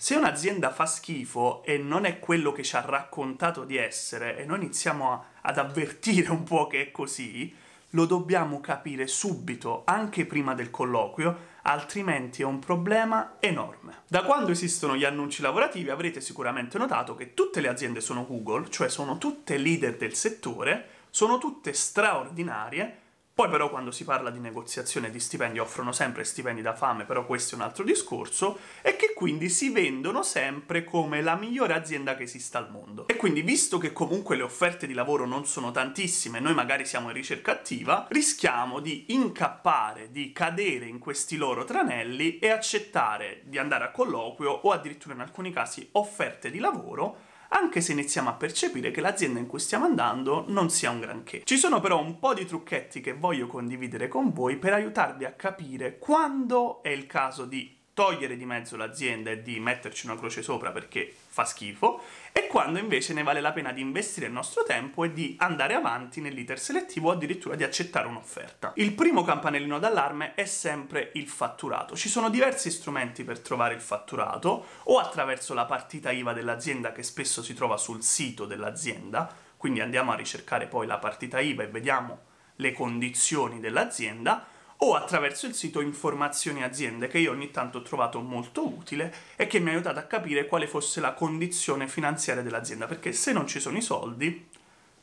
Se un'azienda fa schifo e non è quello che ci ha raccontato di essere e noi iniziamo a, ad avvertire un po' che è così, lo dobbiamo capire subito, anche prima del colloquio, altrimenti è un problema enorme. Da quando esistono gli annunci lavorativi avrete sicuramente notato che tutte le aziende sono Google, cioè sono tutte leader del settore, sono tutte straordinarie, poi però quando si parla di negoziazione di stipendi offrono sempre stipendi da fame, però questo è un altro discorso, e che quindi si vendono sempre come la migliore azienda che esista al mondo. E quindi visto che comunque le offerte di lavoro non sono tantissime, noi magari siamo in ricerca attiva, rischiamo di incappare, di cadere in questi loro tranelli e accettare di andare a colloquio o addirittura in alcuni casi offerte di lavoro anche se iniziamo a percepire che l'azienda in cui stiamo andando non sia un granché. Ci sono però un po' di trucchetti che voglio condividere con voi per aiutarvi a capire quando è il caso di togliere di mezzo l'azienda e di metterci una croce sopra perché fa schifo, e quando invece ne vale la pena di investire il nostro tempo e di andare avanti nell'iter selettivo o addirittura di accettare un'offerta. Il primo campanellino d'allarme è sempre il fatturato. Ci sono diversi strumenti per trovare il fatturato, o attraverso la partita IVA dell'azienda che spesso si trova sul sito dell'azienda, quindi andiamo a ricercare poi la partita IVA e vediamo le condizioni dell'azienda, o attraverso il sito Informazioni Aziende che io ogni tanto ho trovato molto utile e che mi ha aiutato a capire quale fosse la condizione finanziaria dell'azienda, perché se non ci sono i soldi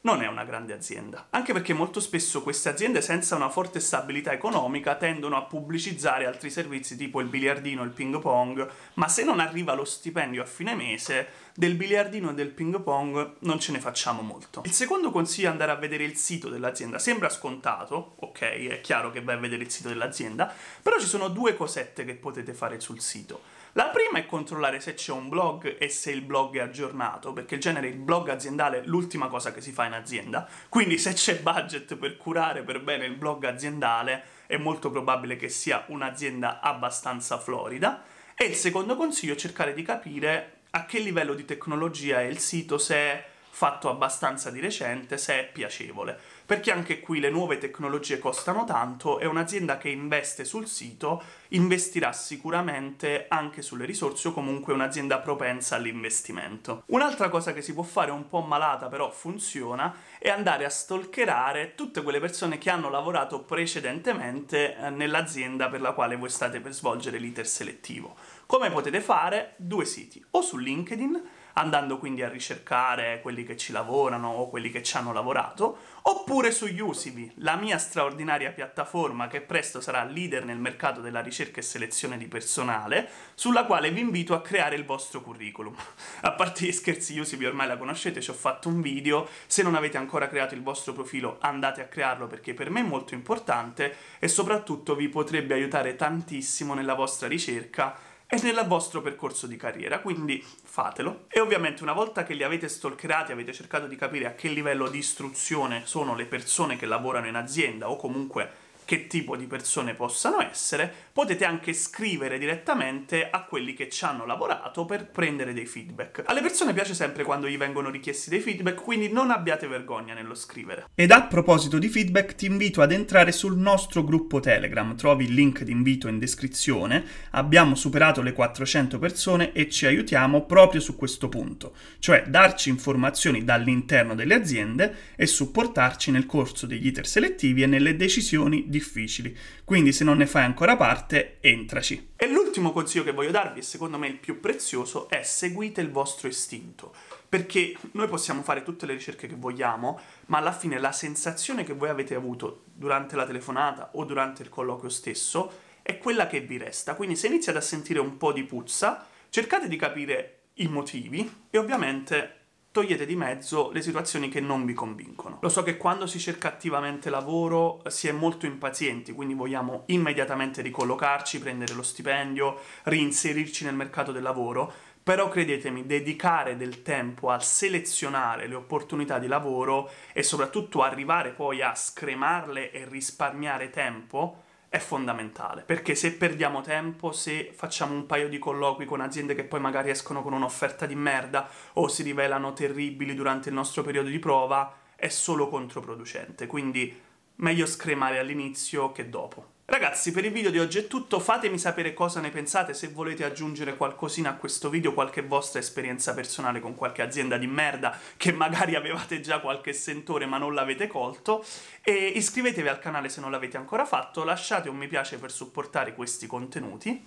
non è una grande azienda. Anche perché molto spesso queste aziende senza una forte stabilità economica tendono a pubblicizzare altri servizi tipo il biliardino, il ping pong, ma se non arriva lo stipendio a fine mese, del biliardino e del ping pong non ce ne facciamo molto. Il secondo consiglio è andare a vedere il sito dell'azienda. Sembra scontato, ok, è chiaro che vai a vedere il sito dell'azienda, però ci sono due cosette che potete fare sul sito. La prima è controllare se c'è un blog e se il blog è aggiornato, perché in genere il blog aziendale è l'ultima cosa che si fa in azienda, quindi se c'è budget per curare per bene il blog aziendale è molto probabile che sia un'azienda abbastanza florida. E il secondo consiglio è cercare di capire a che livello di tecnologia è il sito, se È fatto abbastanza di recente, se è piacevole. Perché anche qui le nuove tecnologie costano tanto e un'azienda che investe sul sito investirà sicuramente anche sulle risorse o comunque un'azienda propensa all'investimento. Un'altra cosa che si può fare un po' malata però funziona è andare a stalkerare tutte quelle persone che hanno lavorato precedentemente eh, nell'azienda per la quale voi state per svolgere l'iter selettivo. Come potete fare? Due siti, o su LinkedIn andando quindi a ricercare quelli che ci lavorano o quelli che ci hanno lavorato, oppure su Usibi, la mia straordinaria piattaforma che presto sarà leader nel mercato della ricerca e selezione di personale, sulla quale vi invito a creare il vostro curriculum. A parte gli scherzi, Usibi ormai la conoscete, ci ho fatto un video, se non avete ancora creato il vostro profilo andate a crearlo perché per me è molto importante e soprattutto vi potrebbe aiutare tantissimo nella vostra ricerca e nel vostro percorso di carriera, quindi fatelo. E ovviamente una volta che li avete stalkerati, avete cercato di capire a che livello di istruzione sono le persone che lavorano in azienda o comunque che tipo di persone possano essere, potete anche scrivere direttamente a quelli che ci hanno lavorato per prendere dei feedback. Alle persone piace sempre quando gli vengono richiesti dei feedback, quindi non abbiate vergogna nello scrivere. Ed a proposito di feedback ti invito ad entrare sul nostro gruppo Telegram, trovi il link di invito in descrizione, abbiamo superato le 400 persone e ci aiutiamo proprio su questo punto, cioè darci informazioni dall'interno delle aziende e supportarci nel corso degli iter selettivi e nelle decisioni di difficili. Quindi se non ne fai ancora parte, entraci. E l'ultimo consiglio che voglio darvi, e secondo me il più prezioso, è seguite il vostro istinto. Perché noi possiamo fare tutte le ricerche che vogliamo, ma alla fine la sensazione che voi avete avuto durante la telefonata o durante il colloquio stesso è quella che vi resta. Quindi se iniziate a sentire un po' di puzza, cercate di capire i motivi e ovviamente togliete di mezzo le situazioni che non vi convincono. Lo so che quando si cerca attivamente lavoro eh, si è molto impazienti, quindi vogliamo immediatamente ricollocarci, prendere lo stipendio, reinserirci nel mercato del lavoro, però credetemi, dedicare del tempo a selezionare le opportunità di lavoro e soprattutto arrivare poi a scremarle e risparmiare tempo è fondamentale, perché se perdiamo tempo, se facciamo un paio di colloqui con aziende che poi magari escono con un'offerta di merda o si rivelano terribili durante il nostro periodo di prova, è solo controproducente, quindi meglio scremare all'inizio che dopo. Ragazzi, per il video di oggi è tutto, fatemi sapere cosa ne pensate, se volete aggiungere qualcosina a questo video, qualche vostra esperienza personale con qualche azienda di merda che magari avevate già qualche sentore ma non l'avete colto, e iscrivetevi al canale se non l'avete ancora fatto, lasciate un mi piace per supportare questi contenuti,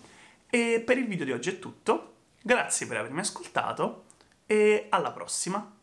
e per il video di oggi è tutto, grazie per avermi ascoltato, e alla prossima!